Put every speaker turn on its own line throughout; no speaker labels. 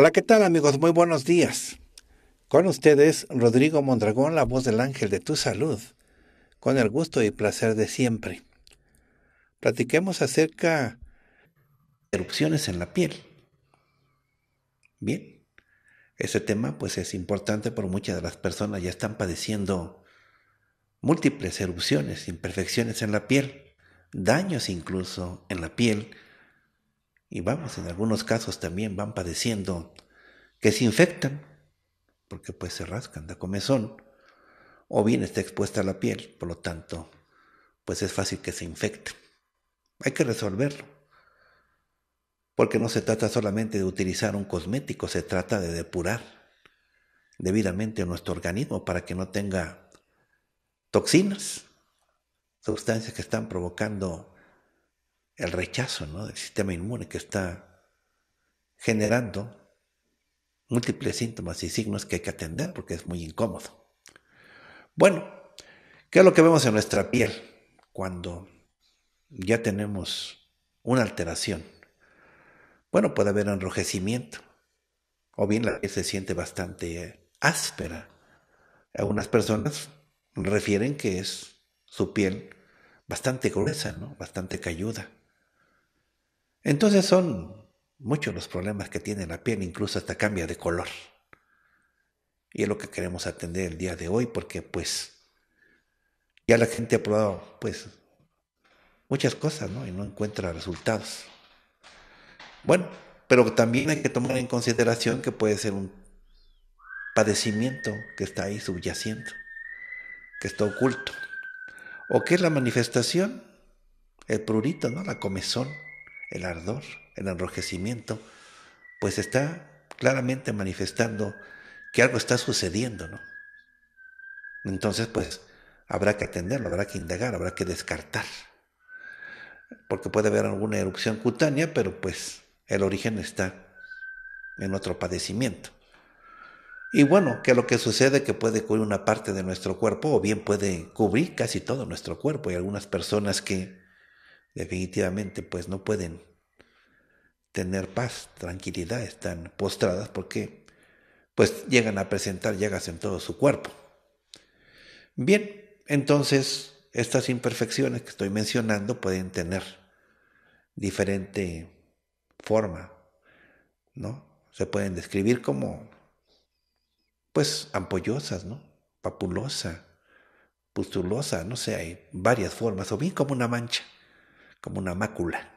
Hola, ¿qué tal amigos? Muy buenos días. Con ustedes, Rodrigo Mondragón, la voz del ángel de tu salud, con el gusto y placer de siempre. Platiquemos acerca de erupciones en la piel. Bien, ese tema pues es importante por muchas de las personas ya están padeciendo múltiples erupciones, imperfecciones en la piel, daños incluso en la piel, y vamos, en algunos casos también van padeciendo que se infectan, porque pues se rascan de comezón, o bien está expuesta la piel, por lo tanto, pues es fácil que se infecte. Hay que resolverlo, porque no se trata solamente de utilizar un cosmético, se trata de depurar debidamente nuestro organismo para que no tenga toxinas, sustancias que están provocando el rechazo del sistema inmune que está generando múltiples síntomas y signos que hay que atender porque es muy incómodo. Bueno, ¿qué es lo que vemos en nuestra piel cuando ya tenemos una alteración? Bueno, puede haber enrojecimiento o bien la piel se siente bastante áspera. Algunas personas refieren que es su piel bastante gruesa, ¿no? bastante cayuda. Entonces son muchos los problemas que tiene la piel, incluso hasta cambia de color. Y es lo que queremos atender el día de hoy porque pues ya la gente ha probado pues muchas cosas, ¿no? Y no encuentra resultados. Bueno, pero también hay que tomar en consideración que puede ser un padecimiento que está ahí subyaciendo que está oculto. O que es la manifestación, el prurito, ¿no? La comezón el ardor, el enrojecimiento, pues está claramente manifestando que algo está sucediendo, ¿no? Entonces, pues, habrá que atenderlo, habrá que indagar, habrá que descartar. Porque puede haber alguna erupción cutánea, pero pues el origen está en otro padecimiento. Y bueno, que lo que sucede que puede cubrir una parte de nuestro cuerpo o bien puede cubrir casi todo nuestro cuerpo. y algunas personas que definitivamente pues no pueden tener paz, tranquilidad, están postradas porque pues llegan a presentar llagas en todo su cuerpo. Bien, entonces estas imperfecciones que estoy mencionando pueden tener diferente forma, ¿no? Se pueden describir como pues ampollosas, ¿no? Papulosa, pustulosa, no sé, hay varias formas, o bien como una mancha como una mácula.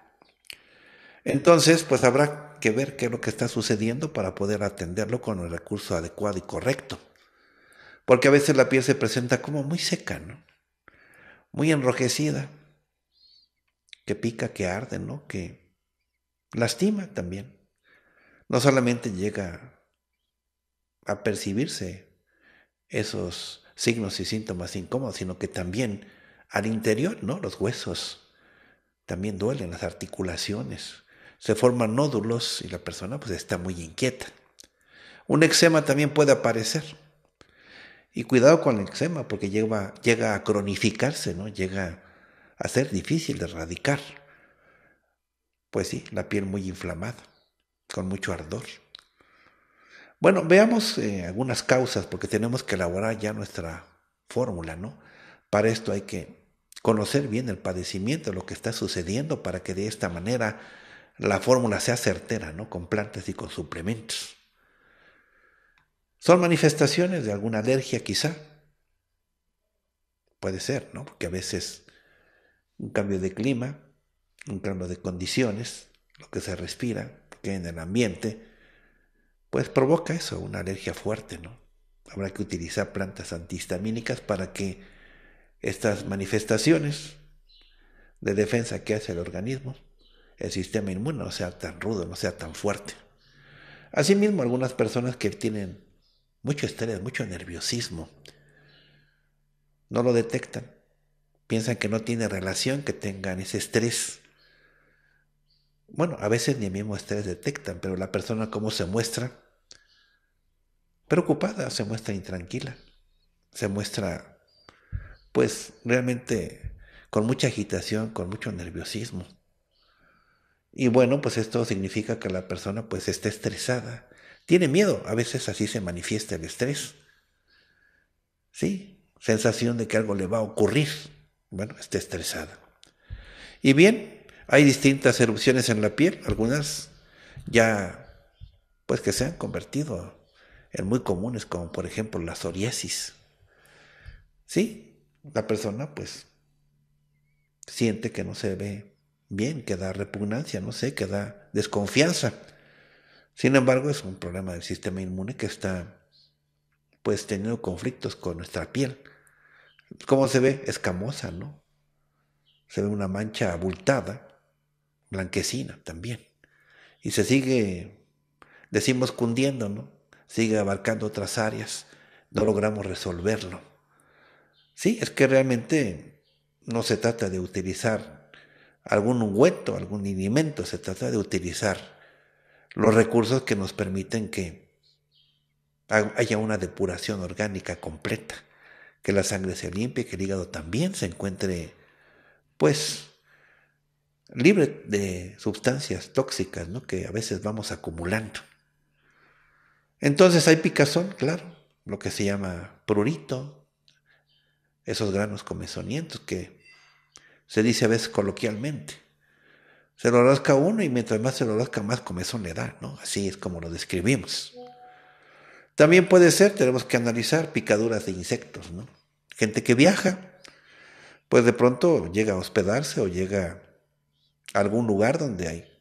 Entonces, pues habrá que ver qué es lo que está sucediendo para poder atenderlo con el recurso adecuado y correcto. Porque a veces la piel se presenta como muy seca, ¿no? Muy enrojecida, que pica, que arde, ¿no? Que lastima también. No solamente llega a percibirse esos signos y síntomas incómodos, sino que también al interior, ¿no? Los huesos, también duelen las articulaciones, se forman nódulos y la persona pues está muy inquieta. Un eczema también puede aparecer. Y cuidado con el eczema porque llega, llega a cronificarse, ¿no? Llega a ser difícil de erradicar. Pues sí, la piel muy inflamada, con mucho ardor. Bueno, veamos eh, algunas causas porque tenemos que elaborar ya nuestra fórmula, ¿no? Para esto hay que conocer bien el padecimiento, lo que está sucediendo, para que de esta manera la fórmula sea certera, ¿no? Con plantas y con suplementos. Son manifestaciones de alguna alergia quizá. Puede ser, ¿no? Porque a veces un cambio de clima, un cambio de condiciones, lo que se respira, que en el ambiente, pues provoca eso, una alergia fuerte, ¿no? Habrá que utilizar plantas antihistamínicas para que estas manifestaciones de defensa que hace el organismo, el sistema inmune no sea tan rudo, no sea tan fuerte. Asimismo, algunas personas que tienen mucho estrés, mucho nerviosismo, no lo detectan. Piensan que no tiene relación que tengan ese estrés. Bueno, a veces ni el mismo estrés detectan, pero la persona cómo se muestra preocupada, se muestra intranquila, se muestra pues realmente con mucha agitación, con mucho nerviosismo. Y bueno, pues esto significa que la persona pues está estresada, tiene miedo, a veces así se manifiesta el estrés. Sí, sensación de que algo le va a ocurrir. Bueno, está estresada. Y bien, hay distintas erupciones en la piel, algunas ya pues que se han convertido en muy comunes, como por ejemplo la psoriasis. Sí, la persona pues siente que no se ve bien, que da repugnancia, no sé, que da desconfianza. Sin embargo, es un problema del sistema inmune que está pues teniendo conflictos con nuestra piel. ¿Cómo se ve? Escamosa, ¿no? Se ve una mancha abultada, blanquecina también. Y se sigue, decimos, cundiendo, ¿no? Sigue abarcando otras áreas. No logramos resolverlo. Sí, es que realmente no se trata de utilizar algún ungüento, algún alimento, se trata de utilizar los recursos que nos permiten que haya una depuración orgánica completa, que la sangre se limpie, que el hígado también se encuentre, pues, libre de sustancias tóxicas, Que a veces vamos acumulando. Entonces hay picazón, claro, lo que se llama prurito, esos granos comezonientos que se dice a veces coloquialmente. Se lo rasca uno y mientras más se lo rasca, más comezón le da, ¿no? Así es como lo describimos. También puede ser, tenemos que analizar picaduras de insectos, ¿no? Gente que viaja, pues de pronto llega a hospedarse o llega a algún lugar donde hay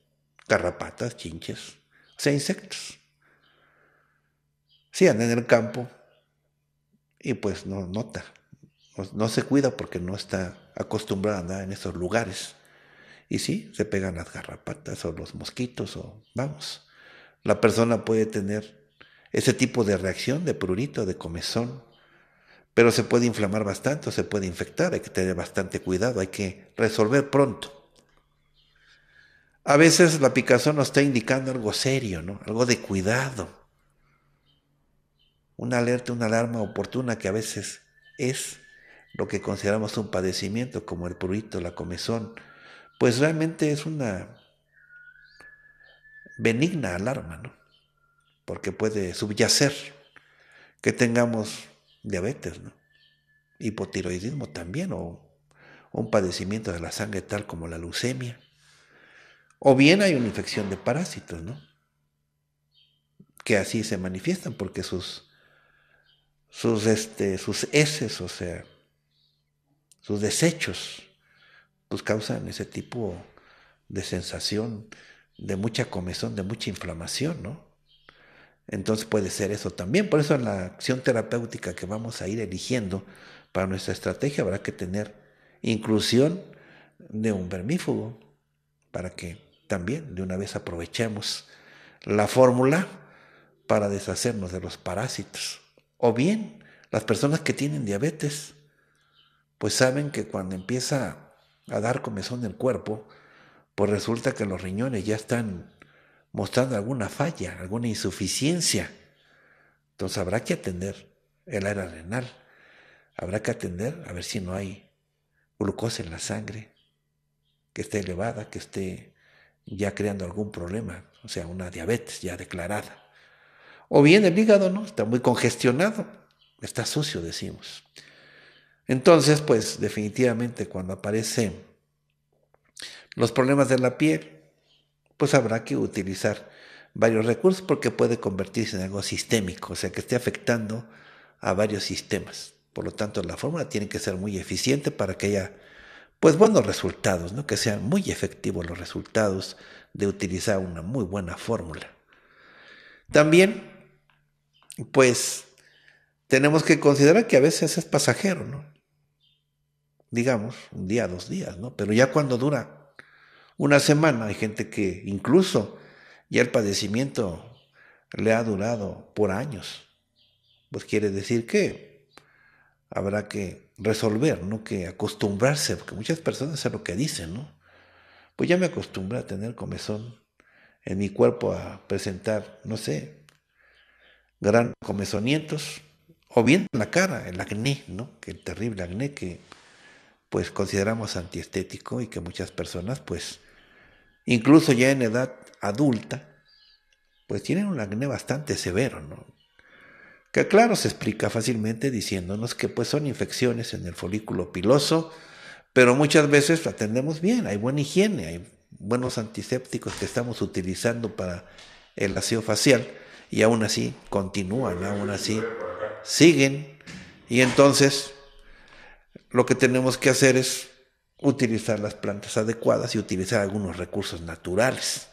carrapatas, chinches, o sea, insectos. Si sí, anda en el campo y pues no nota no se cuida porque no está acostumbrada a andar en esos lugares. Y sí, se pegan las garrapatas o los mosquitos o vamos. La persona puede tener ese tipo de reacción de prurito, de comezón, pero se puede inflamar bastante o se puede infectar, hay que tener bastante cuidado, hay que resolver pronto. A veces la picazón nos está indicando algo serio, ¿no? Algo de cuidado. Una alerta, una alarma oportuna que a veces es lo que consideramos un padecimiento, como el prurito, la comezón, pues realmente es una benigna alarma, ¿no? Porque puede subyacer que tengamos diabetes, ¿no? Hipotiroidismo también, o un padecimiento de la sangre tal como la leucemia. O bien hay una infección de parásitos, ¿no? Que así se manifiestan porque sus, sus, este, sus heces, o sea, sus desechos, pues causan ese tipo de sensación de mucha comezón, de mucha inflamación, ¿no? Entonces puede ser eso también. Por eso en la acción terapéutica que vamos a ir eligiendo para nuestra estrategia habrá que tener inclusión de un vermífugo para que también de una vez aprovechemos la fórmula para deshacernos de los parásitos. O bien las personas que tienen diabetes pues saben que cuando empieza a dar comezón el cuerpo, pues resulta que los riñones ya están mostrando alguna falla, alguna insuficiencia. Entonces habrá que atender el área renal, habrá que atender a ver si no hay glucosa en la sangre, que esté elevada, que esté ya creando algún problema, o sea, una diabetes ya declarada. O bien el hígado, ¿no? Está muy congestionado, está sucio, decimos. Entonces, pues definitivamente cuando aparecen los problemas de la piel, pues habrá que utilizar varios recursos porque puede convertirse en algo sistémico, o sea, que esté afectando a varios sistemas. Por lo tanto, la fórmula tiene que ser muy eficiente para que haya pues buenos resultados, ¿no? que sean muy efectivos los resultados de utilizar una muy buena fórmula. También, pues, tenemos que considerar que a veces es pasajero, ¿no? digamos, un día, dos días, ¿no? Pero ya cuando dura una semana, hay gente que incluso ya el padecimiento le ha durado por años. Pues quiere decir que habrá que resolver, ¿no? Que acostumbrarse, porque muchas personas a lo que dicen, ¿no? Pues ya me acostumbré a tener comezón en mi cuerpo a presentar, no sé, gran comezonientos, o bien en la cara, el acné, ¿no? Que el terrible acné que pues consideramos antiestético y que muchas personas pues incluso ya en edad adulta pues tienen un acné bastante severo, ¿no? Que claro se explica fácilmente diciéndonos que pues son infecciones en el folículo piloso, pero muchas veces atendemos bien, hay buena higiene, hay buenos antisépticos que estamos utilizando para el aseo facial y aún así continúan, aún así siguen y entonces lo que tenemos que hacer es utilizar las plantas adecuadas y utilizar algunos recursos naturales.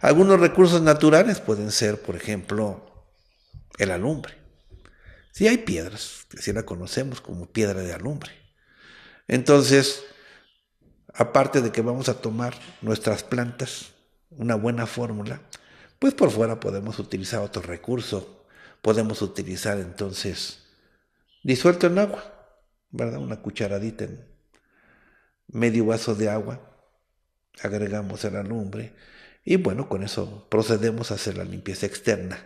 Algunos recursos naturales pueden ser, por ejemplo, el alumbre. Si hay piedras, que si la conocemos como piedra de alumbre. Entonces, aparte de que vamos a tomar nuestras plantas, una buena fórmula, pues por fuera podemos utilizar otro recurso. Podemos utilizar entonces disuelto en agua ¿verdad? Una cucharadita en medio vaso de agua, agregamos el la y bueno, con eso procedemos a hacer la limpieza externa.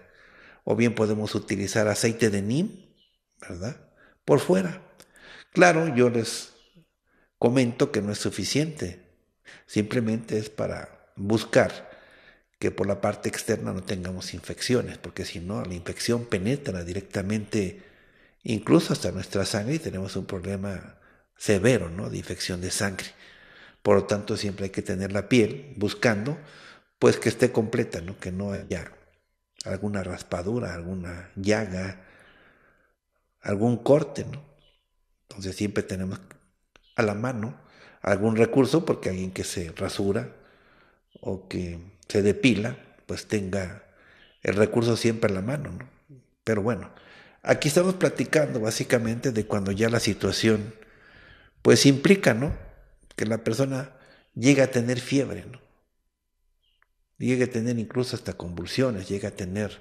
O bien podemos utilizar aceite de nim, ¿verdad? Por fuera. Claro, yo les comento que no es suficiente. Simplemente es para buscar que por la parte externa no tengamos infecciones, porque si no, la infección penetra directamente Incluso hasta nuestra sangre tenemos un problema severo ¿no? de infección de sangre. Por lo tanto, siempre hay que tener la piel buscando pues que esté completa, ¿no? que no haya alguna raspadura, alguna llaga, algún corte. ¿no? Entonces siempre tenemos a la mano algún recurso porque alguien que se rasura o que se depila, pues tenga el recurso siempre a la mano. ¿no? Pero bueno, Aquí estamos platicando básicamente de cuando ya la situación pues implica, ¿no? Que la persona llega a tener fiebre, ¿no? Llega a tener incluso hasta convulsiones, llega a tener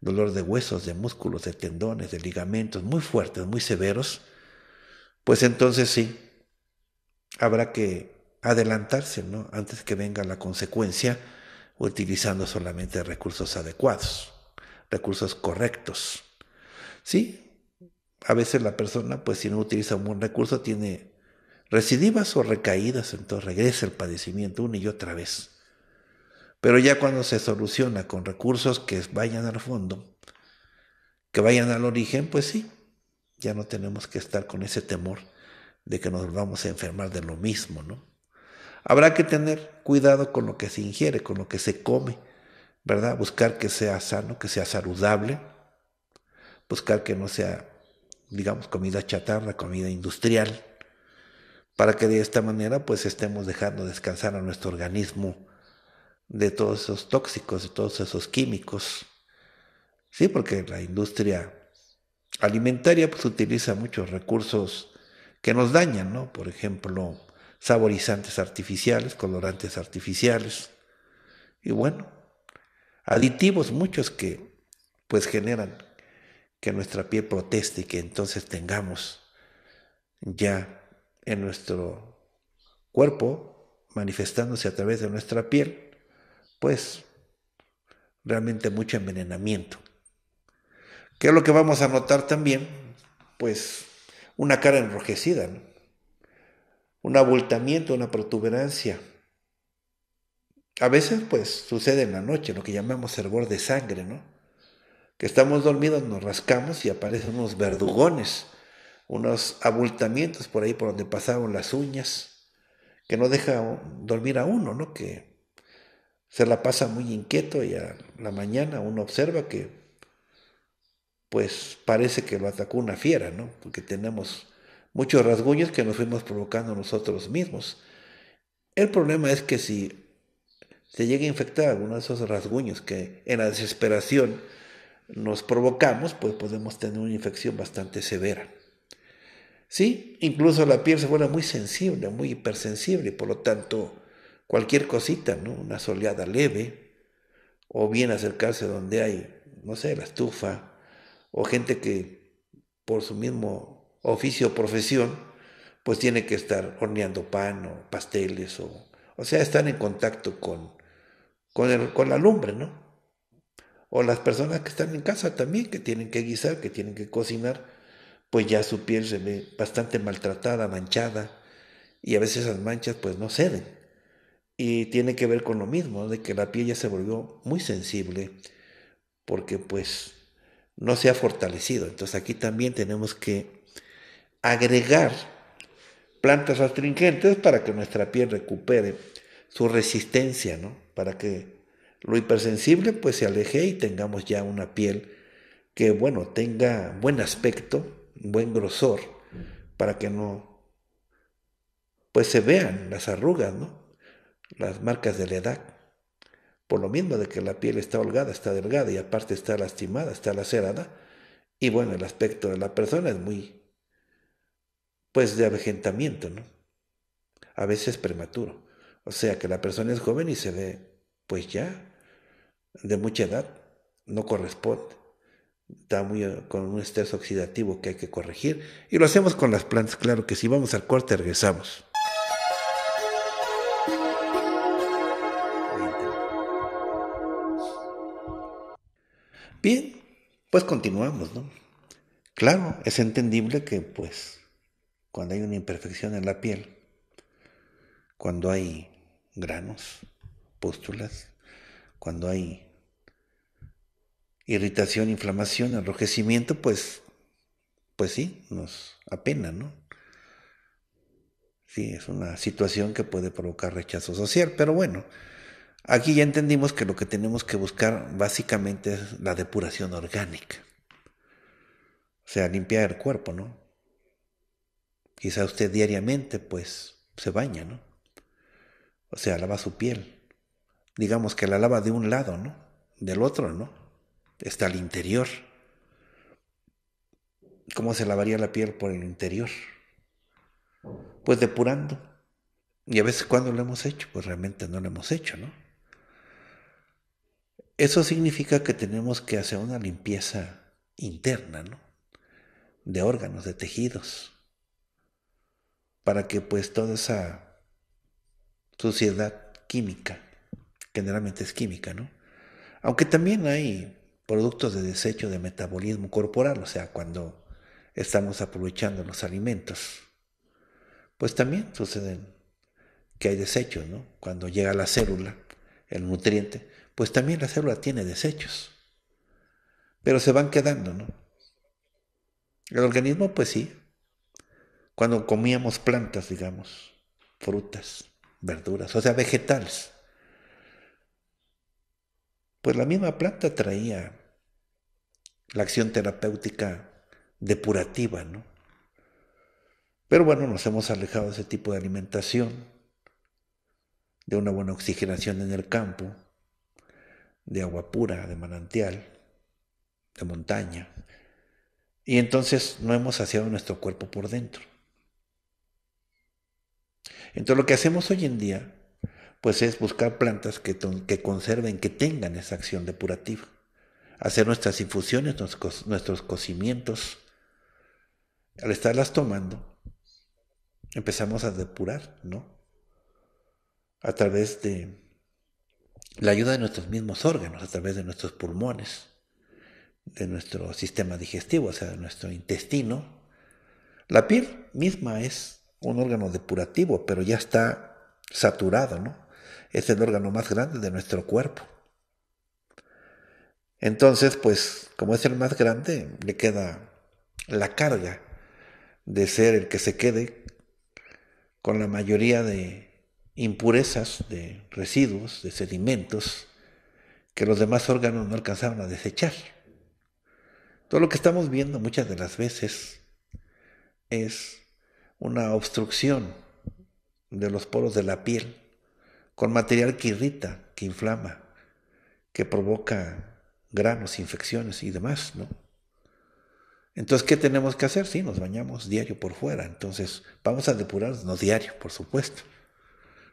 dolor de huesos, de músculos, de tendones, de ligamentos, muy fuertes, muy severos, pues entonces sí, habrá que adelantarse, Antes que venga la consecuencia, utilizando solamente recursos adecuados, recursos correctos Sí, a veces la persona, pues si no utiliza un buen recurso, tiene recidivas o recaídas, entonces regresa el padecimiento una y otra vez. Pero ya cuando se soluciona con recursos que vayan al fondo, que vayan al origen, pues sí, ya no tenemos que estar con ese temor de que nos vamos a enfermar de lo mismo, ¿no? Habrá que tener cuidado con lo que se ingiere, con lo que se come, ¿verdad? Buscar que sea sano, que sea saludable buscar que no sea, digamos, comida chatarra, comida industrial, para que de esta manera pues estemos dejando descansar a nuestro organismo de todos esos tóxicos, de todos esos químicos. Sí, porque la industria alimentaria pues utiliza muchos recursos que nos dañan, ¿no? Por ejemplo, saborizantes artificiales, colorantes artificiales y bueno, aditivos muchos que pues generan que nuestra piel proteste y que entonces tengamos ya en nuestro cuerpo, manifestándose a través de nuestra piel, pues realmente mucho envenenamiento. ¿Qué es lo que vamos a notar también? Pues una cara enrojecida, ¿no? un abultamiento, una protuberancia. A veces pues sucede en la noche, lo que llamamos hervor de sangre, ¿no? que estamos dormidos, nos rascamos y aparecen unos verdugones, unos abultamientos por ahí por donde pasaron las uñas, que no deja dormir a uno, ¿no? Que se la pasa muy inquieto y a la mañana uno observa que pues parece que lo atacó una fiera, ¿no? Porque tenemos muchos rasguños que nos fuimos provocando nosotros mismos. El problema es que si se llega a infectar alguno de esos rasguños que en la desesperación nos provocamos, pues podemos tener una infección bastante severa. ¿Sí? Incluso la piel se vuelve muy sensible, muy hipersensible, por lo tanto, cualquier cosita, ¿no? Una soleada leve, o bien acercarse donde hay, no sé, la estufa, o gente que por su mismo oficio o profesión, pues tiene que estar horneando pan o pasteles, o, o sea, están en contacto con, con, el, con la lumbre, ¿no? o las personas que están en casa también, que tienen que guisar, que tienen que cocinar, pues ya su piel se ve bastante maltratada, manchada, y a veces esas manchas pues no ceden. Y tiene que ver con lo mismo, de que la piel ya se volvió muy sensible, porque pues no se ha fortalecido. Entonces aquí también tenemos que agregar plantas astringentes para que nuestra piel recupere su resistencia, ¿no? Para que lo hipersensible, pues se aleje y tengamos ya una piel que, bueno, tenga buen aspecto, buen grosor, para que no, pues se vean las arrugas, ¿no? Las marcas de la edad. Por lo mismo de que la piel está holgada, está delgada y aparte está lastimada, está lacerada. Y bueno, el aspecto de la persona es muy, pues de avejentamiento, ¿no? A veces prematuro. O sea que la persona es joven y se ve, pues ya, de mucha edad, no corresponde. Está muy eh, con un estrés oxidativo que hay que corregir. Y lo hacemos con las plantas, claro que si vamos al corte regresamos. Bien, pues continuamos, ¿no? Claro, es entendible que pues cuando hay una imperfección en la piel, cuando hay granos, pústulas, cuando hay irritación, inflamación, enrojecimiento, pues, pues sí, nos apena, ¿no? Sí, es una situación que puede provocar rechazo social, pero bueno, aquí ya entendimos que lo que tenemos que buscar básicamente es la depuración orgánica. O sea, limpiar el cuerpo, ¿no? Quizá usted diariamente, pues, se baña, ¿no? O sea, lava su piel. Digamos que la lava de un lado, ¿no? Del otro, ¿no? está al interior. ¿Cómo se lavaría la piel por el interior? Pues depurando. Y a veces cuando lo hemos hecho, pues realmente no lo hemos hecho, ¿no? Eso significa que tenemos que hacer una limpieza interna, ¿no? De órganos, de tejidos, para que pues toda esa suciedad química, generalmente es química, ¿no? Aunque también hay productos de desecho de metabolismo corporal, o sea, cuando estamos aprovechando los alimentos. Pues también suceden que hay desechos, ¿no? Cuando llega la célula, el nutriente, pues también la célula tiene desechos. Pero se van quedando, ¿no? El organismo, pues sí. Cuando comíamos plantas, digamos, frutas, verduras, o sea, vegetales. Pues la misma planta traía la acción terapéutica depurativa, ¿no? Pero bueno, nos hemos alejado de ese tipo de alimentación, de una buena oxigenación en el campo, de agua pura, de manantial, de montaña. Y entonces no hemos saciado nuestro cuerpo por dentro. Entonces lo que hacemos hoy en día pues es buscar plantas que, que conserven, que tengan esa acción depurativa. Hacer nuestras infusiones, nuestros, nuestros cocimientos. Al estarlas tomando, empezamos a depurar, ¿no? A través de la ayuda de nuestros mismos órganos, a través de nuestros pulmones, de nuestro sistema digestivo, o sea, de nuestro intestino. La piel misma es un órgano depurativo, pero ya está saturado, ¿no? es el órgano más grande de nuestro cuerpo. Entonces, pues como es el más grande, le queda la carga de ser el que se quede con la mayoría de impurezas, de residuos, de sedimentos que los demás órganos no alcanzaron a desechar. Todo lo que estamos viendo muchas de las veces es una obstrucción de los poros de la piel con material que irrita, que inflama, que provoca granos, infecciones y demás, ¿no? Entonces, ¿qué tenemos que hacer? Sí, nos bañamos diario por fuera. Entonces, vamos a depurarnos diario, por supuesto.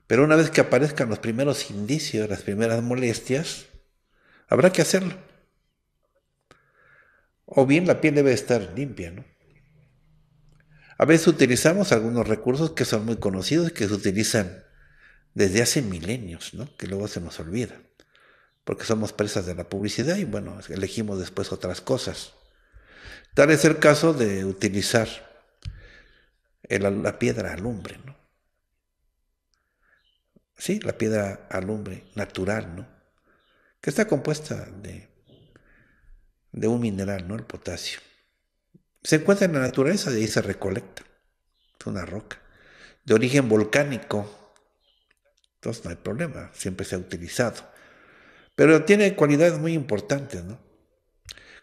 Pero una vez que aparezcan los primeros indicios, las primeras molestias, habrá que hacerlo. O bien la piel debe estar limpia, ¿no? A veces utilizamos algunos recursos que son muy conocidos, que se utilizan desde hace milenios, ¿no? que luego se nos olvida, porque somos presas de la publicidad y bueno, elegimos después otras cosas. Tal es el caso de utilizar la piedra alumbre, ¿no? Sí, la piedra alumbre natural, ¿no? Que está compuesta de, de un mineral, ¿no? El potasio. Se encuentra en la naturaleza, y ahí se recolecta. Es una roca. De origen volcánico, entonces no hay problema, siempre se ha utilizado. Pero tiene cualidades muy importantes, ¿no?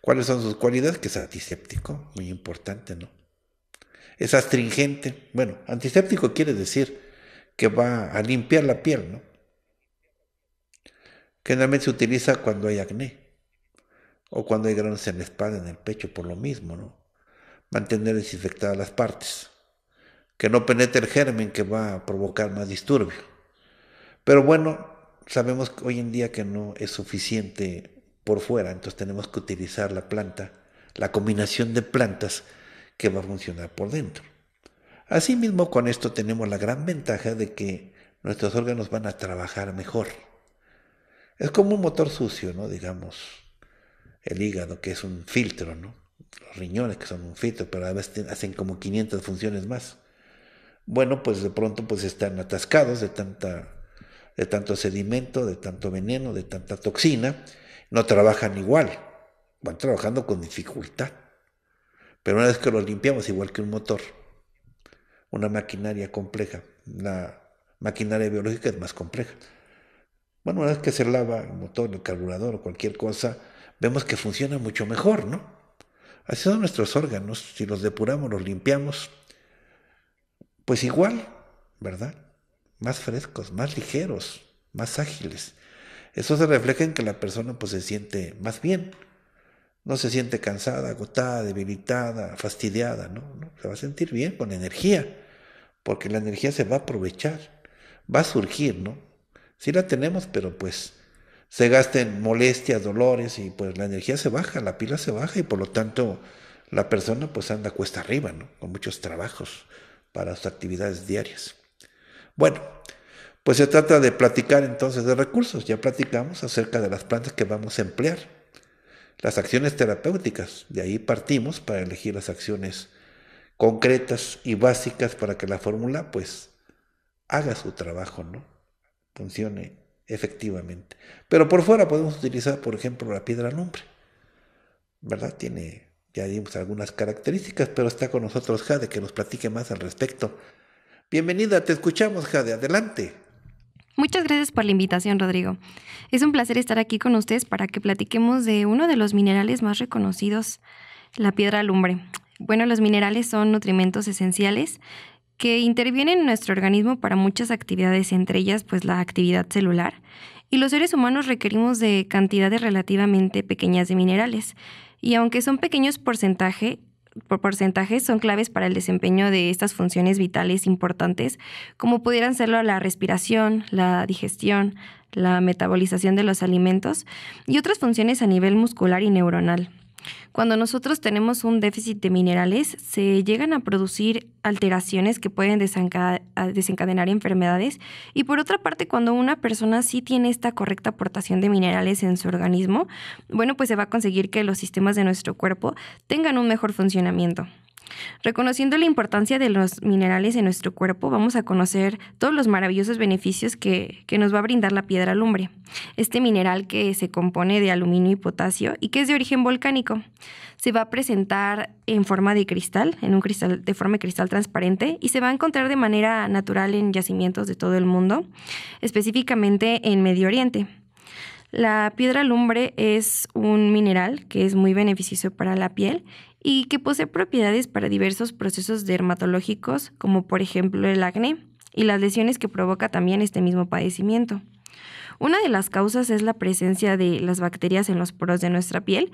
¿Cuáles son sus cualidades? Que es antiséptico, muy importante, ¿no? Es astringente. Bueno, antiséptico quiere decir que va a limpiar la piel, ¿no? Generalmente se utiliza cuando hay acné o cuando hay granos en la espalda, en el pecho, por lo mismo, ¿no? Mantener desinfectadas las partes, que no penetre el germen que va a provocar más disturbio. Pero bueno, sabemos hoy en día que no es suficiente por fuera, entonces tenemos que utilizar la planta, la combinación de plantas que va a funcionar por dentro. Asimismo, con esto tenemos la gran ventaja de que nuestros órganos van a trabajar mejor. Es como un motor sucio, ¿no? Digamos, el hígado, que es un filtro, ¿no? Los riñones, que son un filtro, pero a veces hacen como 500 funciones más. Bueno, pues de pronto pues están atascados de tanta de tanto sedimento, de tanto veneno, de tanta toxina, no trabajan igual, van trabajando con dificultad. Pero una vez que los limpiamos, igual que un motor, una maquinaria compleja, la maquinaria biológica es más compleja. Bueno, una vez que se lava el motor, el carburador o cualquier cosa, vemos que funciona mucho mejor, ¿no? Así son nuestros órganos, si los depuramos, los limpiamos, pues igual, ¿verdad? más frescos, más ligeros, más ágiles. Eso se refleja en que la persona pues, se siente más bien, no se siente cansada, agotada, debilitada, fastidiada, ¿no? ¿no? Se va a sentir bien, con energía, porque la energía se va a aprovechar, va a surgir, ¿no? Sí la tenemos, pero pues se gasta en molestias, dolores y pues la energía se baja, la pila se baja y por lo tanto la persona pues anda cuesta arriba, ¿no? Con muchos trabajos para sus actividades diarias. Bueno, pues se trata de platicar entonces de recursos. Ya platicamos acerca de las plantas que vamos a emplear. Las acciones terapéuticas. De ahí partimos para elegir las acciones concretas y básicas para que la fórmula pues haga su trabajo, ¿no? Funcione efectivamente. Pero por fuera podemos utilizar, por ejemplo, la piedra lumbre. ¿Verdad? Tiene, ya dimos algunas características, pero está con nosotros Jade que nos platique más al respecto. Bienvenida, te escuchamos, Jade, adelante.
Muchas gracias por la invitación, Rodrigo. Es un placer estar aquí con ustedes para que platiquemos de uno de los minerales más reconocidos, la piedra lumbre. Bueno, los minerales son nutrimentos esenciales que intervienen en nuestro organismo para muchas actividades, entre ellas pues la actividad celular. Y los seres humanos requerimos de cantidades relativamente pequeñas de minerales. Y aunque son pequeños porcentaje, por porcentajes son claves para el desempeño de estas funciones vitales importantes, como pudieran serlo la respiración, la digestión, la metabolización de los alimentos y otras funciones a nivel muscular y neuronal. Cuando nosotros tenemos un déficit de minerales, se llegan a producir alteraciones que pueden desencadenar enfermedades y por otra parte, cuando una persona sí tiene esta correcta aportación de minerales en su organismo, bueno, pues se va a conseguir que los sistemas de nuestro cuerpo tengan un mejor funcionamiento. Reconociendo la importancia de los minerales en nuestro cuerpo, vamos a conocer todos los maravillosos beneficios que, nos va a brindar la piedra lumbre, este mineral que se compone de aluminio y potasio y que es de origen volcánico. Se va a presentar en forma de cristal, en un cristal de forma de cristal transparente y se va a encontrar de manera natural en yacimientos de todo el mundo, específicamente en Medio Oriente. La piedra lumbre es un mineral que es muy beneficioso para la piel y que posee propiedades para diversos procesos dermatológicos, como por ejemplo el acné y las lesiones que provoca también este mismo padecimiento. Una de las causas es la presencia de las bacterias en los poros de nuestra piel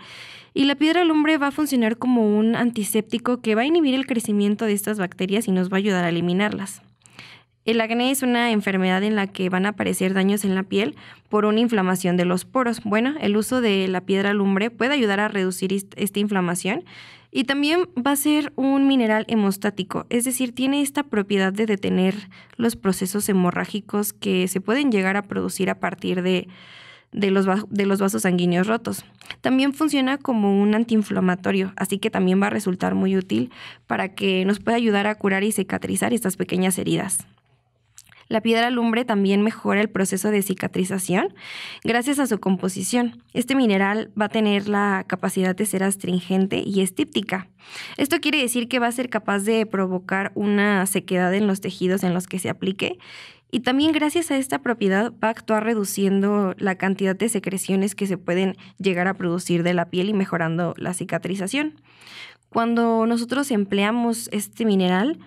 y la piedra lumbre va a funcionar como un antiséptico que va a inhibir el crecimiento de estas bacterias y nos va a ayudar a eliminarlas. El acné es una enfermedad en la que van a aparecer daños en la piel por una inflamación de los poros. Bueno, el uso de la piedra lumbre puede ayudar a reducir esta inflamación y también va a ser un mineral hemostático, es decir, tiene esta propiedad de detener los procesos hemorrágicos que se pueden llegar a producir a partir de, los, de los vasos sanguíneos rotos. También funciona como un antiinflamatorio, así que también va a resultar muy útil para que nos pueda ayudar a curar y cicatrizar estas pequeñas heridas. La piedra lumbre también mejora el proceso de cicatrización gracias a su composición. Este mineral va a tener la capacidad de ser astringente y estíptica. Esto quiere decir que va a ser capaz de provocar una sequedad en los tejidos en los que se aplique y también gracias a esta propiedad va a actuar reduciendo la cantidad de secreciones que se pueden llegar a producir de la piel y mejorando la cicatrización. Cuando nosotros empleamos este mineral,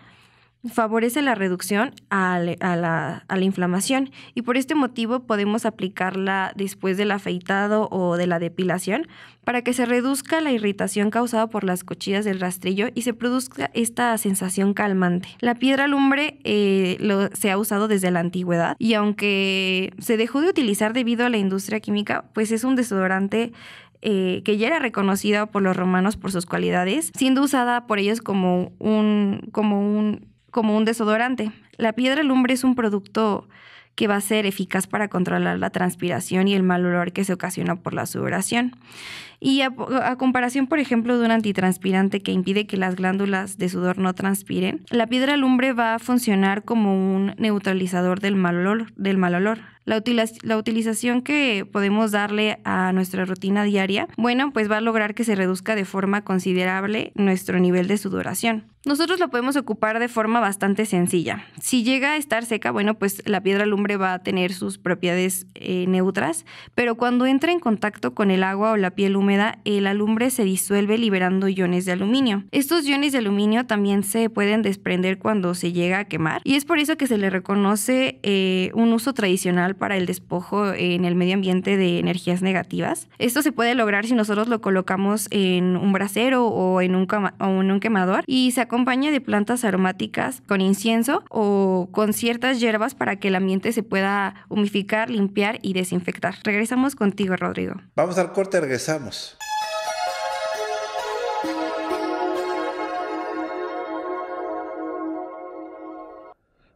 favorece la reducción a la, inflamación y por este motivo podemos aplicarla después del afeitado o de la depilación para que se reduzca la irritación causada por las cuchillas del rastrillo y se produzca esta sensación calmante. La piedra lumbre eh, se ha usado desde la antigüedad y aunque se dejó de utilizar debido a la industria química, pues es un desodorante eh, que ya era reconocido por los romanos por sus cualidades, siendo usada por ellos como un, como un como un desodorante. La piedra lumbre es un producto que va a ser eficaz para controlar la transpiración y el mal olor que se ocasiona por la sudoración. Y a, comparación, por ejemplo, de un antitranspirante que impide que las glándulas de sudor no transpiren, la piedra lumbre va a funcionar como un neutralizador del mal olor. Del mal olor. La, la, utilización que podemos darle a nuestra rutina diaria, bueno, pues va a lograr que se reduzca de forma considerable nuestro nivel de sudoración. Nosotros lo podemos ocupar de forma bastante sencilla. Si llega a estar seca, bueno, pues la piedra lumbre va a tener sus propiedades eh, neutras, pero cuando entra en contacto con el agua o la piel húmeda, húmeda, el alumbre se disuelve liberando iones de aluminio. Estos iones de aluminio también se pueden desprender cuando se llega a quemar y es por eso que se le reconoce eh, un uso tradicional para el despojo en el medio ambiente de energías negativas. Esto se puede lograr si nosotros lo colocamos en un brasero o en un, o en un quemador y se acompaña de plantas aromáticas con incienso o con ciertas hierbas para que el ambiente se pueda humificar, limpiar y desinfectar. Regresamos contigo, Rodrigo.
Vamos al corte, regresamos.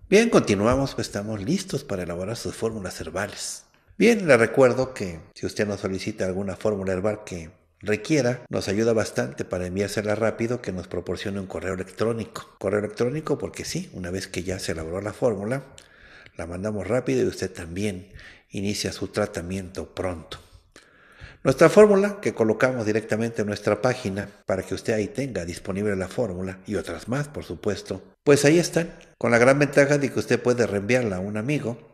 Bien, continuamos, pues, estamos listos para elaborar sus fórmulas herbales. Bien, le recuerdo que si usted nos solicita alguna fórmula herbal que requiera, nos ayuda bastante para enviársela rápido que nos proporcione un correo electrónico. Correo electrónico porque sí, una vez que ya se elaboró la fórmula, la mandamos rápido y usted también inicia su tratamiento pronto. Nuestra fórmula, que colocamos directamente en nuestra página para que usted ahí tenga disponible la fórmula y otras más, por supuesto, pues ahí están, con la gran ventaja de que usted puede reenviarla a un amigo,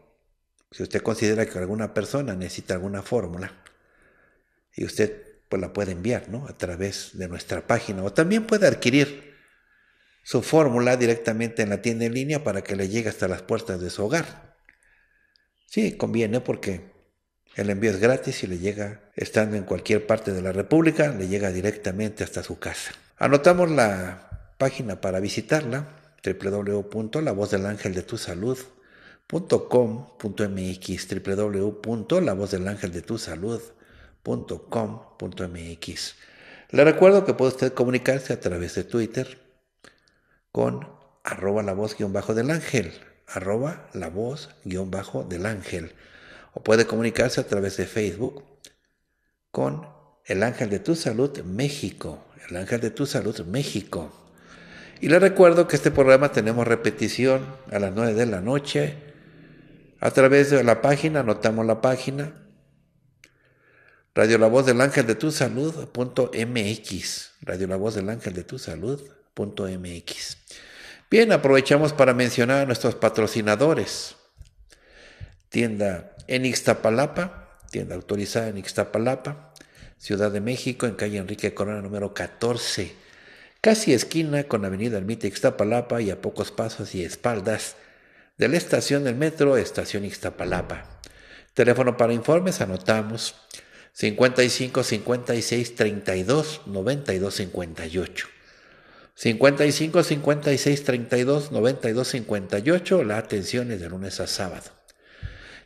si usted considera que alguna persona necesita alguna fórmula, y usted pues la puede enviar ¿no? a través de nuestra página, o también puede adquirir su fórmula directamente en la tienda en línea para que le llegue hasta las puertas de su hogar. Sí, conviene porque el envío es gratis y le llega, estando en cualquier parte de la República, le llega directamente hasta su casa. Anotamos la página para visitarla, www.lavozdelangeldetusalud.com.mx, www.lavozdelangeldetusalud.com.mx. Le recuerdo que puede usted comunicarse a través de Twitter con arroba la voz guión bajo del ángel, arroba la voz guión bajo del ángel o puede comunicarse a través de Facebook con el Ángel de tu Salud México. El Ángel de tu Salud México. Y le recuerdo que este programa tenemos repetición a las 9 de la noche. A través de la página, anotamos la página. Radio La Voz del Ángel de tu Salud MX. Radio La Voz del Ángel de tu Salud MX. Bien, aprovechamos para mencionar a nuestros patrocinadores. Tienda en Ixtapalapa, tienda autorizada en Ixtapalapa, Ciudad de México, en calle Enrique Corona número 14, casi esquina con Avenida Almita Ixtapalapa y a pocos pasos y espaldas de la estación del metro, estación Ixtapalapa. Teléfono para informes, anotamos 55 56 32 92 58. 55 56 32 92 58. La atención es de lunes a sábado.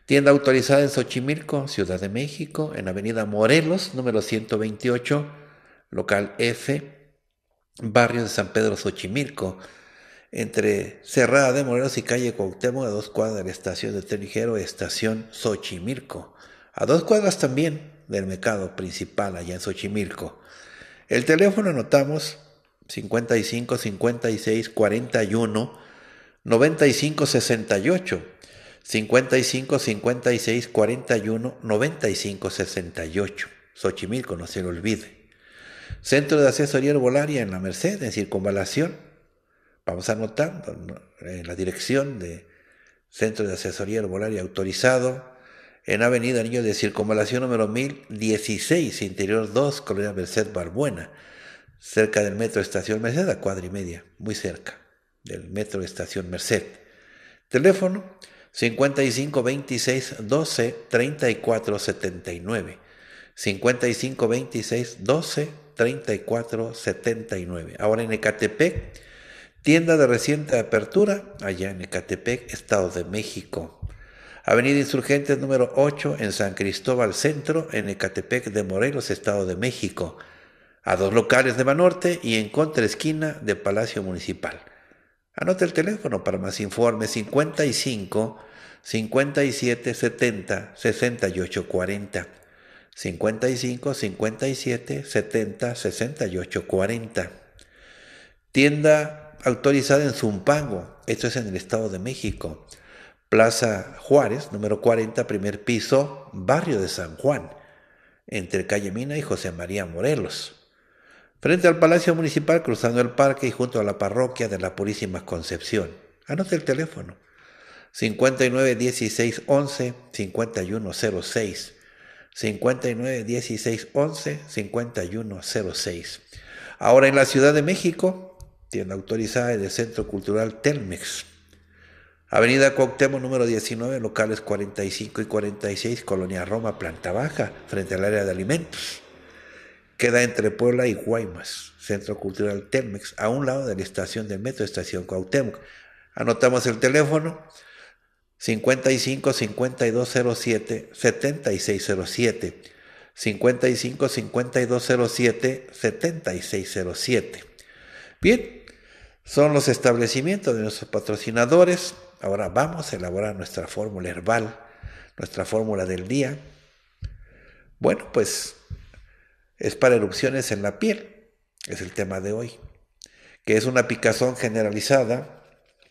Tienda autorizada en Xochimilco, Ciudad de México, en Avenida Morelos, número 128, local F, barrio de San Pedro Xochimilco, entre Cerrada de Morelos y calle Cuauhtémoc, a dos cuadras de la estación de tren ligero, estación Xochimilco. A dos cuadras también del mercado principal allá en Xochimilco. El teléfono anotamos 55 56 41 95 68. 55 56 41 95 68. Xochimilco, no se lo olvide. Centro de Asesoría Herbolaria en la Merced, en Circunvalación. Vamos anotando en la dirección de Centro de Asesoría Herbolaria autorizado en Avenida Niño de Circunvalación número 1016, interior 2, Colonia Merced Barbuena, cerca del Metro Estación Merced, a cuadra y media, muy cerca del Metro Estación Merced. Teléfono 55 26 12 34 79. 55 26 12 34 79. Ahora en Ecatepec, tienda de reciente apertura, allá en Ecatepec, Estado de México. Avenida Insurgentes número 8 en San Cristóbal Centro, en Ecatepec de Morelos, Estado de México. A dos locales de Manorte y en contra esquina de Palacio Municipal. Anote el teléfono para más informes 55 57 70 68 40. 55 57 70 68 40. Tienda autorizada en Zumpango, esto es en el Estado de México. Plaza Juárez, número 40, primer piso, barrio de San Juan, entre calle Mina y José María Morelos frente al Palacio Municipal, cruzando el parque y junto a la parroquia de la Purísima Concepción. Anote el teléfono. 591611 5106. 591611 5106. Ahora en la Ciudad de México, tienda autorizada del Centro Cultural Telmex. Avenida Cuauhtémoc número 19, locales 45 y 46, Colonia Roma, planta baja, frente al área de alimentos. Queda entre Puebla y Guaymas, Centro Cultural Telmex, a un lado de la estación del metro, estación Cuauhtémoc. Anotamos el teléfono 55 5207 7607. 55 5207 7607. Bien, son los establecimientos de nuestros patrocinadores. Ahora vamos a elaborar nuestra fórmula herbal, nuestra fórmula del día. Bueno, pues es para erupciones en la piel, es el tema de hoy, que es una picazón generalizada,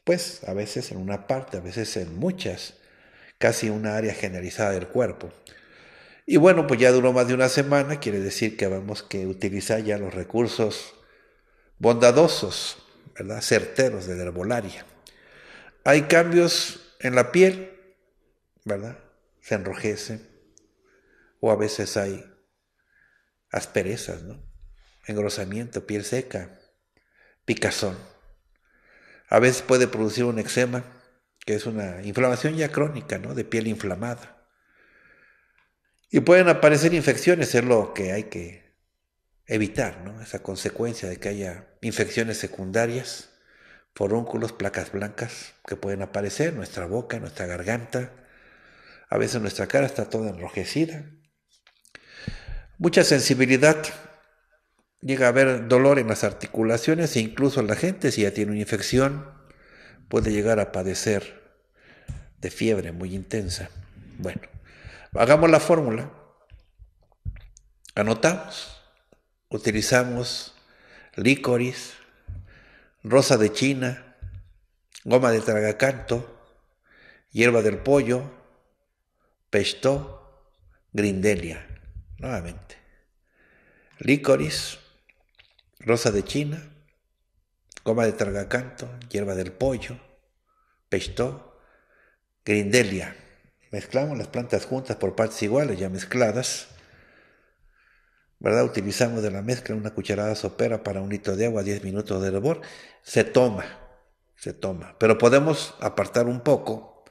pues a veces en una parte, a veces en muchas, casi una área generalizada del cuerpo. Y bueno, pues ya duró más de una semana, quiere decir que vamos que utilizar ya los recursos bondadosos, ¿verdad? certeros de la herbolaria. Hay cambios en la piel, ¿verdad? Se enrojece, o a veces hay asperezas, ¿no? engrosamiento, piel seca, picazón. A veces puede producir un eczema, que es una inflamación ya crónica, ¿no? de piel inflamada. Y pueden aparecer infecciones, es lo que hay que evitar, ¿no? Esa consecuencia de que haya infecciones secundarias, forúnculos, placas blancas que pueden aparecer en nuestra boca, en nuestra garganta. A veces nuestra cara está toda enrojecida mucha sensibilidad. Llega a haber dolor en las articulaciones e incluso la gente si ya tiene una infección puede llegar a padecer de fiebre muy intensa. Bueno, hagamos la fórmula. Anotamos. Utilizamos licoris, rosa de China, goma de tragacanto, hierba del pollo, pesto, grindelia nuevamente. Licoris, rosa de China, goma de Tragacanto... hierba del pollo, pestó, grindelia. Mezclamos las plantas juntas por partes iguales, ya mezcladas. ¿Verdad? Utilizamos de la mezcla una cucharada sopera para un litro de agua, 10 minutos de hervor. Se toma, se toma. Pero podemos apartar un poco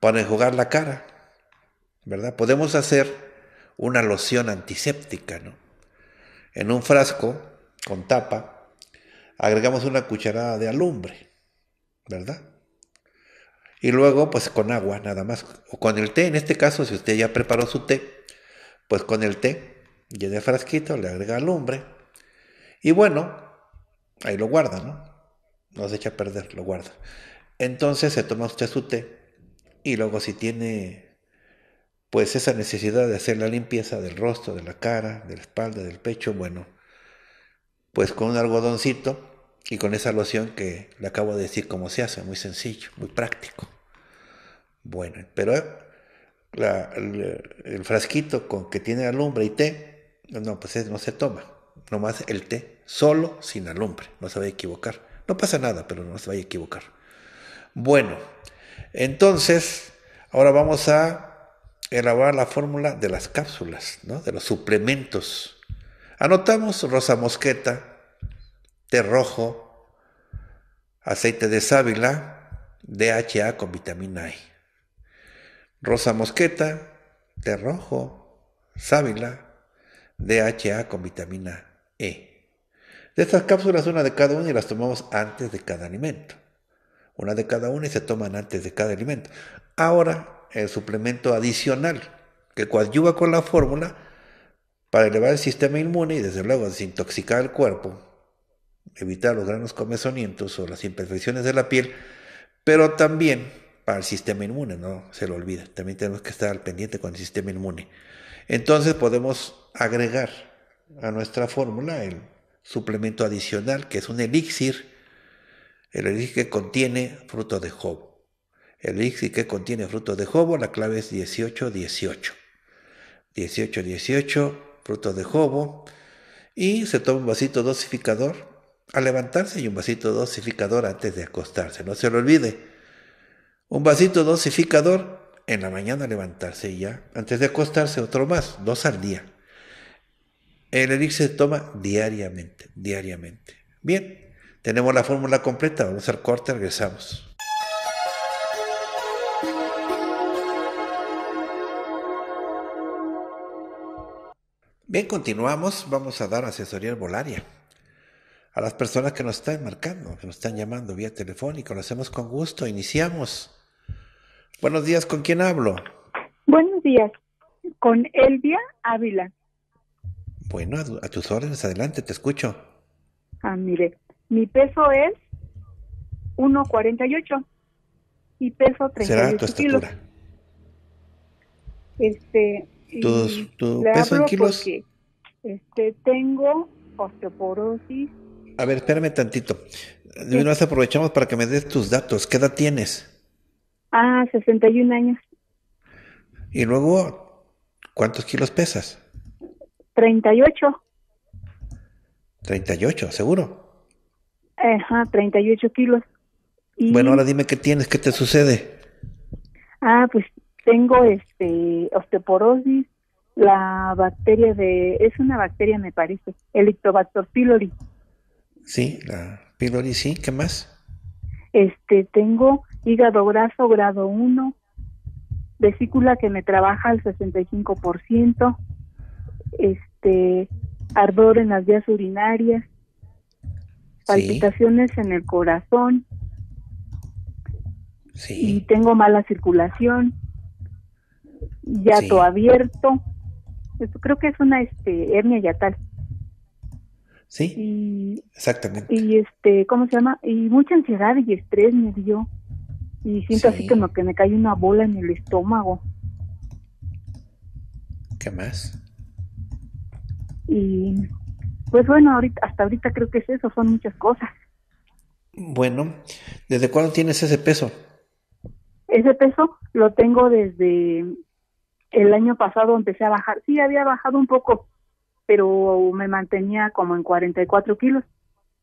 para enjugar la cara. ¿Verdad? Podemos hacer una loción antiséptica. ¿no? En un frasco con tapa agregamos una cucharada de alumbre, ¿verdad? Y luego pues con agua nada más, o con el té, en este caso si usted ya preparó su té, pues con el té llena el frasquito, le agrega alumbre y bueno, ahí lo guarda, ¿no? No se echa a perder, lo guarda. Entonces se toma usted su té y luego si tiene pues esa necesidad de hacer la limpieza del rostro, de la cara, de la espalda, del pecho, bueno, pues con un algodoncito y con esa loción que le acabo de decir cómo se hace, muy sencillo, muy práctico. Bueno, pero eh, el, frasquito con que tiene alumbre y té, no, pues no se toma, nomás el té, solo sin alumbre, no se va a equivocar. No pasa nada, pero no se vaya a equivocar. Bueno, entonces, ahora vamos a elaborar la fórmula de las cápsulas, ¿no? de los suplementos. Anotamos rosa mosqueta, té rojo, aceite de sábila, DHA con vitamina E. Rosa mosqueta, té rojo, sábila, DHA con vitamina E. De estas cápsulas, una de cada una y las tomamos antes de cada alimento. Una de cada una y se toman antes de cada alimento. Ahora el suplemento adicional que coadyuva con la fórmula para elevar el sistema inmune y desde luego desintoxicar el cuerpo, evitar los granos comezonientos o las imperfecciones de la piel, pero también para el sistema inmune, no se lo olvida, también tenemos que estar al pendiente con el sistema inmune. Entonces podemos agregar a nuestra fórmula el suplemento adicional que es un elixir, el elixir que contiene fruto de job. El elixir que contiene fruto de jobo, la clave es 18-18. 18-18, fruto de jobo. Y se toma un vasito dosificador al levantarse y un vasito dosificador antes de acostarse. No se lo olvide. Un vasito dosificador en la mañana al levantarse y ya. Antes de acostarse otro más, dos al día. El elixir se toma diariamente, diariamente. Bien, tenemos la fórmula completa. Vamos al corte, regresamos. Bien, continuamos. Vamos a dar asesoría volaria a las personas que nos están marcando, que nos están llamando vía telefónica. Lo hacemos con gusto. Iniciamos. Buenos días, ¿con quién hablo?
Buenos días, con Elvia Ávila.
Bueno, a, tus órdenes, adelante, te escucho.
Ah, mire, mi peso es 1.48 y peso 38 ¿Será tu kilos. Este, ¿Tu peso en kilos? este, tengo osteoporosis.
A ver, espérame tantito. De una aprovechamos para que me des tus datos. ¿Qué edad tienes?
Ah, 61 años.
¿Y luego cuántos kilos pesas?
38.
38, seguro.
Ajá, 38 kilos.
Bueno, ahora dime qué tienes, qué te sucede.
Ah, pues tengo este osteoporosis, la bacteria de, es una bacteria me parece, Helicobacter pylori.
Sí, la pylori, sí, ¿qué más?
Este, tengo hígado graso grado 1, vesícula que me trabaja al 65%, este, ardor en las vías urinarias, palpitaciones en el corazón, y tengo mala circulación yato abierto. creo que es una este, hernia yatal. Sí.
exactamente. Y
este, ¿cómo se llama? Y mucha ansiedad y estrés me dio. Y siento así como que me cae una bola en el estómago.
¿Qué más?
Y pues bueno, ahorita, hasta ahorita creo que es eso, son muchas cosas.
Bueno, ¿desde cuándo tienes ese peso?
Ese peso lo tengo desde el año pasado empecé a bajar, sí había bajado un poco, pero me mantenía como en 44 kilos,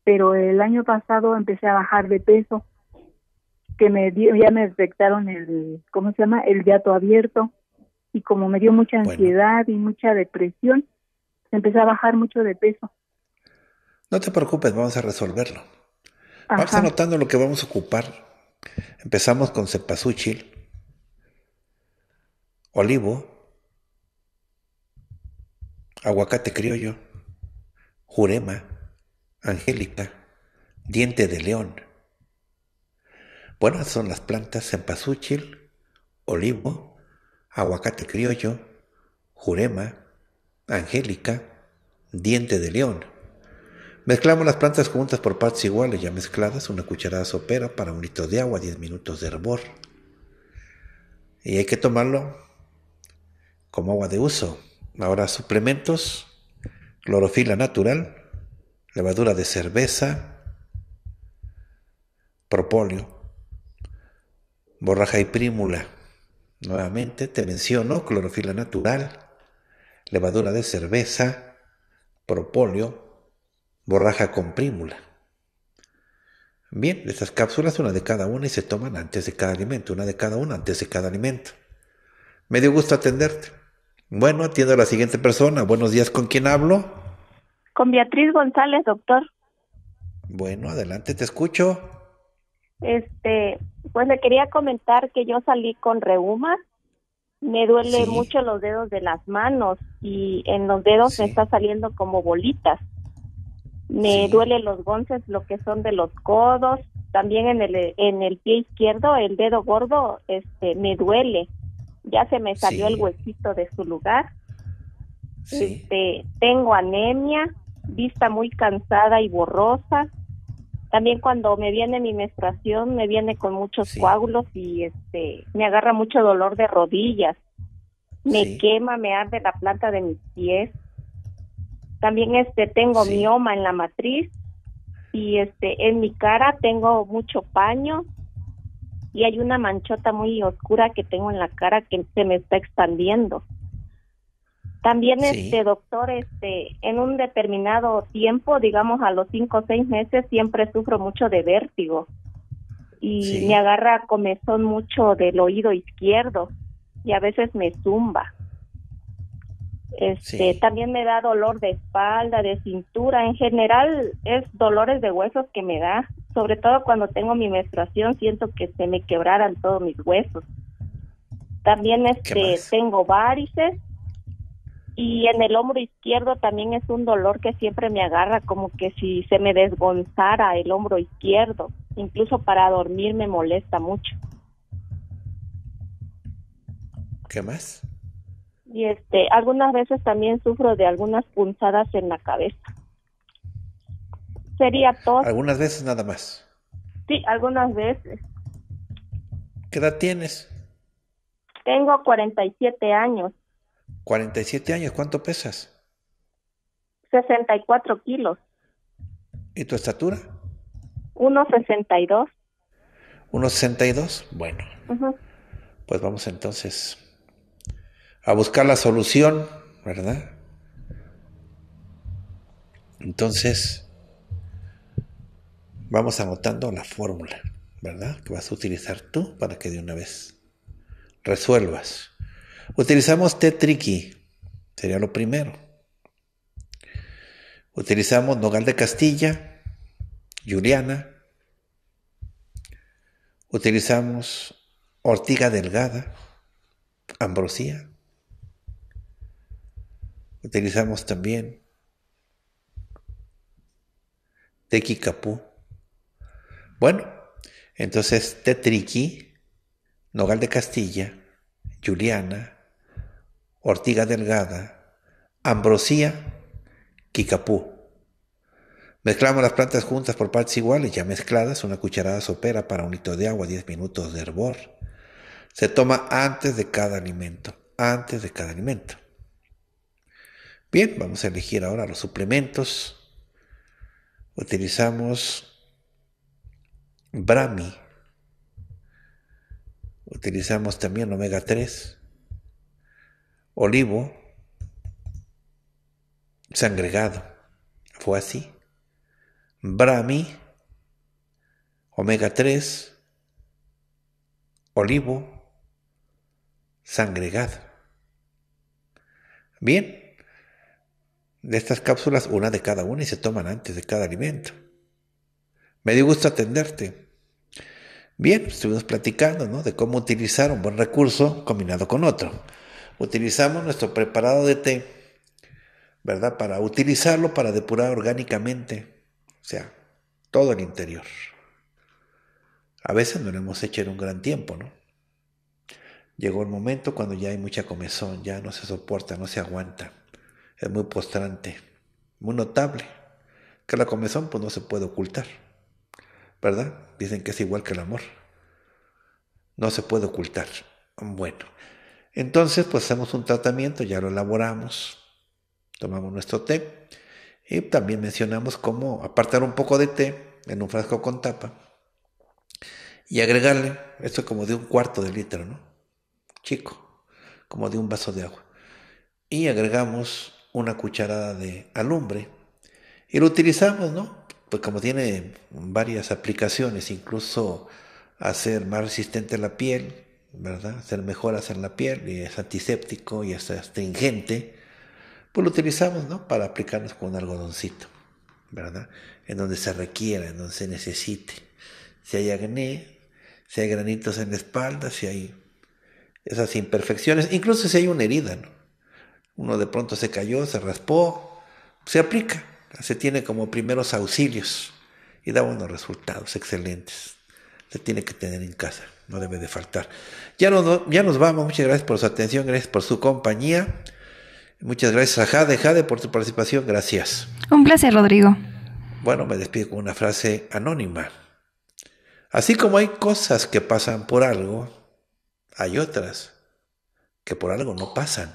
pero el año pasado empecé a bajar de peso, que me dio, ya me afectaron el, ¿cómo se llama? El gato abierto, y como me dio mucha ansiedad y mucha depresión, empecé a bajar mucho de peso.
No te preocupes, vamos a resolverlo. Vamos anotando lo que vamos a ocupar. Empezamos con Cepasúchil olivo, aguacate criollo, jurema, angélica, diente de león. Buenas son las plantas en pazúchil. olivo, aguacate criollo, jurema, angélica, diente de león. Mezclamos las plantas juntas por partes iguales, ya mezcladas, una cucharada sopera para un litro de agua, 10 minutos de hervor. Y hay que tomarlo como agua de uso. Ahora suplementos, clorofila natural, levadura de cerveza, propóleo, borraja y prímula. Nuevamente te menciono clorofila natural, levadura de cerveza, propóleo, borraja con prímula. Bien, estas cápsulas, una de cada una y se toman antes de cada alimento, una de cada una antes de cada alimento. Me dio gusto atenderte. Bueno, atiendo a la siguiente persona. Buenos días, ¿con quién hablo?
Con Beatriz González, doctor.
Bueno, adelante, te escucho.
Este, pues le quería comentar que yo salí con reuma. Me duele mucho los dedos de las manos y en los dedos me está saliendo como bolitas.
Me duele
los gonces, lo que son de los codos. También en el, en el pie izquierdo, el dedo gordo, este, me duele ya se me salió el huesito de su lugar. Este, tengo anemia, vista muy cansada y borrosa. También cuando me viene mi menstruación me viene con muchos coágulos y este me agarra mucho dolor de rodillas. Me quema, me arde la planta de mis pies. También este tengo mioma en la matriz y este en mi cara tengo mucho paño y hay una manchota muy oscura que tengo en la cara que se me está expandiendo. También, este doctor, este, en un determinado tiempo, digamos a los cinco o seis meses, siempre sufro mucho de vértigo y me agarra comezón mucho del oído izquierdo y a veces me zumba. Este, También me da dolor de espalda, de cintura. En general es dolores de huesos que me da. Sobre todo cuando tengo mi menstruación siento que se me quebraran todos mis huesos. También este, tengo varices y en el hombro izquierdo también es un dolor que siempre me agarra, como que si se me desgonzara el hombro izquierdo. Incluso para dormir me molesta mucho. ¿Qué más? y este algunas veces también sufro de algunas punzadas en la cabeza. Sería tos.
Algunas veces nada más.
Sí, algunas veces.
¿Qué edad tienes?
Tengo 47 años.
47 años, ¿cuánto pesas?
64 kilos.
¿Y tu estatura?
1,62.
1,62, bueno. Pues vamos entonces a buscar la solución, ¿verdad? Entonces, vamos anotando la fórmula, ¿verdad? Que vas a utilizar tú para que de una vez resuelvas. Utilizamos tetriqui, sería lo primero. Utilizamos nogal de Castilla, Juliana. Utilizamos ortiga delgada, ambrosía. Utilizamos también tequicapú. Bueno, entonces tetriqui, nogal de Castilla, Juliana, ortiga delgada, ambrosía, quicapú. Mezclamos las plantas juntas por partes iguales, ya mezcladas, una cucharada sopera para un litro de agua, 10 minutos de hervor. Se toma antes de cada alimento, antes de cada alimento. Bien, vamos a elegir ahora los suplementos. Utilizamos Brahmi. Utilizamos también omega 3, olivo, sangregado. Fue así. brami, omega 3, olivo, sangregado. Bien de estas cápsulas, una de cada una y se toman antes de cada alimento. Me dio gusto atenderte. Bien, estuvimos platicando ¿no? de cómo utilizar un buen recurso combinado con otro. Utilizamos nuestro preparado de té, ¿verdad? Para utilizarlo para depurar orgánicamente, o sea, todo el interior. A veces no lo hemos hecho en un gran tiempo, ¿no? Llegó el momento cuando ya hay mucha comezón, ya no se soporta, no se aguanta es muy postrante, muy notable, que la comezón pues no se puede ocultar, ¿verdad? Dicen que es igual que el amor, no se puede ocultar. Bueno, entonces pues hacemos un tratamiento, ya lo elaboramos, tomamos nuestro té y también mencionamos cómo apartar un poco de té en un frasco con tapa y agregarle, esto como de un cuarto de litro, ¿no? Chico, como de un vaso de agua. Y agregamos una cucharada de alumbre y lo utilizamos, ¿no? Pues como tiene varias aplicaciones, incluso hacer más resistente la piel, ¿verdad? Hacer mejoras en la piel y es antiséptico y es astringente, pues lo utilizamos, ¿no? Para aplicarnos con algodoncito, ¿verdad? En donde se requiera, en donde se necesite. Si hay acné, si hay granitos en la espalda, si hay esas imperfecciones, incluso si hay una herida, ¿no? Uno de pronto se cayó, se raspó, se aplica, se tiene como primeros auxilios y da unos resultados excelentes. Se tiene que tener en casa, no debe de faltar. Ya nos, vamos, muchas gracias por su atención, gracias por su compañía. Muchas gracias a Jade, Jade por su participación, gracias.
Un placer, Rodrigo.
Bueno, me despido con una frase anónima. Así como hay cosas que pasan por algo, hay otras que por algo no pasan.